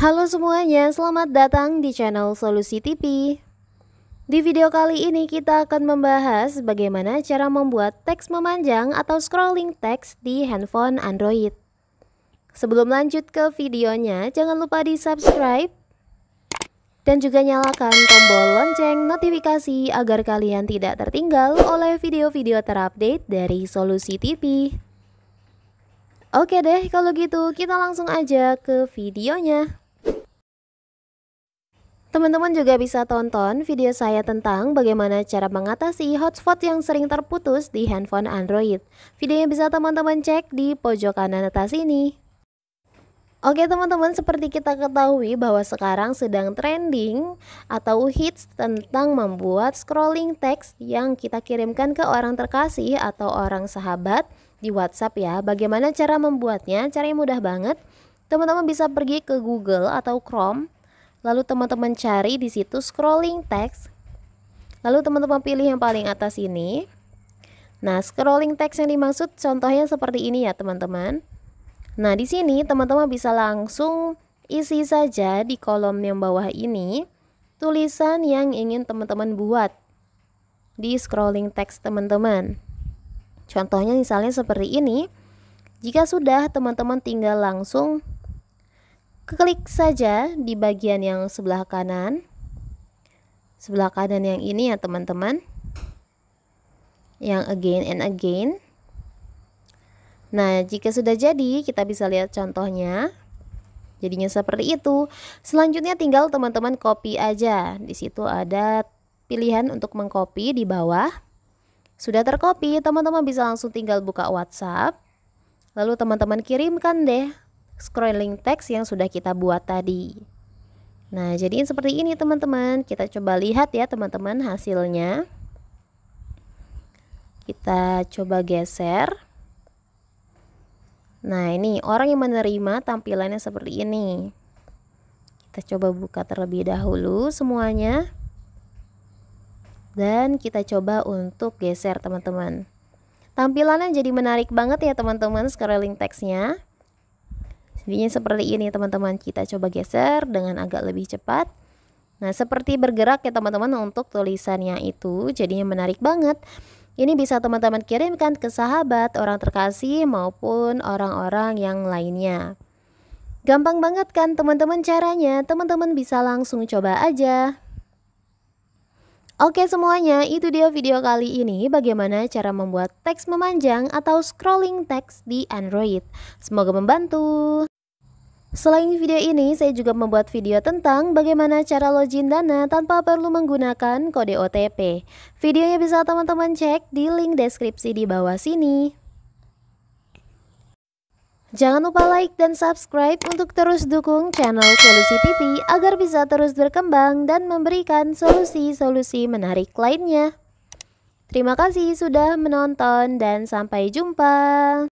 Halo semuanya, selamat datang di channel Solusi TV. Di video kali ini kita akan membahas bagaimana cara membuat teks memanjang atau scrolling teks di handphone Android. Sebelum lanjut ke videonya, jangan lupa di subscribe dan juga nyalakan tombol lonceng notifikasi agar kalian tidak tertinggal oleh video-video terupdate dari Solusi TV. Oke deh, kalau gitu kita langsung aja ke videonya. Teman-teman juga bisa tonton video saya tentang bagaimana cara mengatasi hotspot yang sering terputus di handphone Android. Videonya bisa teman-teman cek di pojok kanan atas ini. Oke teman-teman, seperti kita ketahui bahwa sekarang sedang trending atau hits tentang membuat scrolling text yang kita kirimkan ke orang terkasih atau orang sahabat di WhatsApp ya. Bagaimana cara membuatnya? Caranya mudah banget. Teman-teman bisa pergi ke Google atau Chrome Lalu teman-teman cari di situ scrolling text. Lalu teman-teman pilih yang paling atas ini. Nah, scrolling text yang dimaksud contohnya seperti ini ya, teman-teman. Nah, di sini teman-teman bisa langsung isi saja di kolom yang bawah ini tulisan yang ingin teman-teman buat di scrolling text teman-teman. Contohnya misalnya seperti ini. Jika sudah, teman-teman tinggal langsung Klik saja di bagian yang sebelah kanan. Sebelah kanan yang ini ya teman-teman. Yang again and again. Nah, jika sudah jadi, kita bisa lihat contohnya. Jadinya seperti itu. Selanjutnya tinggal teman-teman copy aja. Di situ ada pilihan untuk mengcopy di bawah. Sudah tercopy, teman-teman bisa langsung tinggal buka WhatsApp. Lalu teman-teman kirimkan deh scrolling text yang sudah kita buat tadi. Nah, jadi seperti ini teman-teman. Kita coba lihat ya teman-teman hasilnya. Kita coba geser. Nah, ini orang yang menerima tampilannya seperti ini. Kita coba buka terlebih dahulu semuanya. Dan kita coba untuk geser teman-teman. Tampilannya jadi menarik banget ya teman-teman scrolling teksnya. Jadinya seperti ini teman-teman, kita coba geser dengan agak lebih cepat. Nah, seperti bergerak ya teman-teman untuk tulisannya itu, jadinya menarik banget. Ini bisa teman-teman kirimkan ke sahabat, orang terkasih maupun orang-orang yang lainnya. Gampang banget kan teman-teman caranya, teman-teman bisa langsung coba aja. Oke semuanya, itu dia video kali ini bagaimana cara membuat teks memanjang atau scrolling teks di Android. Semoga membantu. Selain video ini, saya juga membuat video tentang bagaimana cara login Dana tanpa perlu menggunakan kode OTP. Videonya bisa teman-teman cek di link deskripsi di bawah sini. Jangan lupa like dan subscribe untuk terus dukung channel Solusi TV agar bisa terus berkembang dan memberikan solusi-solusi menarik lainnya. Terima kasih sudah menonton dan sampai jumpa.